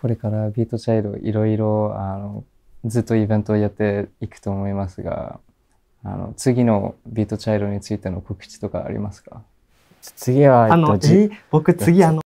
これからビートチャイルドいろいろあのずっとイベントをやっていくと思いますがあの次のビートチャイルドについての告知とかありますか次は、僕次あの